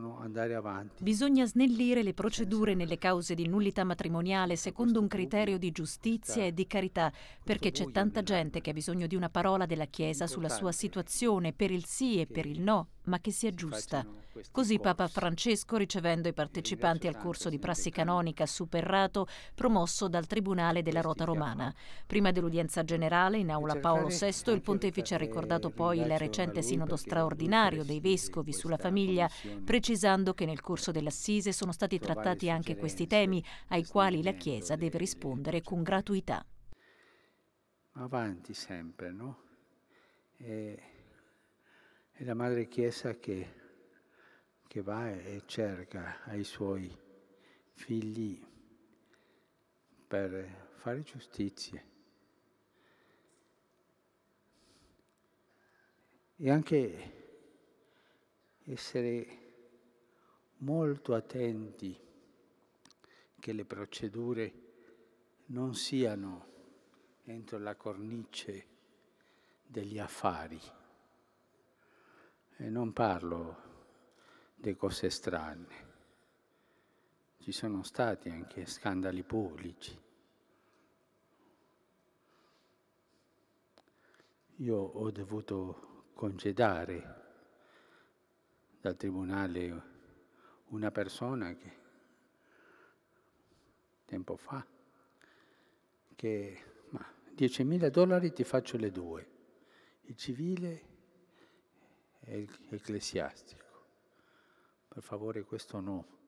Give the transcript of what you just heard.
possono andare avanti. Bisogna snellire le procedure nelle cause di nullità matrimoniale secondo un criterio di giustizia e di carità, perché c'è tanta gente che ha bisogno di una parola della Chiesa sulla sua situazione per il sì e per il no ma che sia giusta. Così Papa Francesco, ricevendo i partecipanti al corso di prassi canonica Superrato, promosso dal Tribunale della Rota Romana. Prima dell'udienza generale, in aula Paolo VI, il pontefice ha ricordato poi il recente sinodo straordinario dei vescovi sulla famiglia, precisando che nel corso dell'assise sono stati trattati anche questi temi, ai quali la Chiesa deve rispondere con gratuità. Avanti sempre, no? E è la Madre Chiesa che, che va e cerca ai suoi figli per fare giustizia. E anche essere molto attenti che le procedure non siano entro la cornice degli affari. E non parlo di cose strane. Ci sono stati anche scandali pubblici. Io ho dovuto congedare dal tribunale una persona che tempo fa che ma 10.000 dollari ti faccio le due, il civile ecclesiastico. Per favore questo no.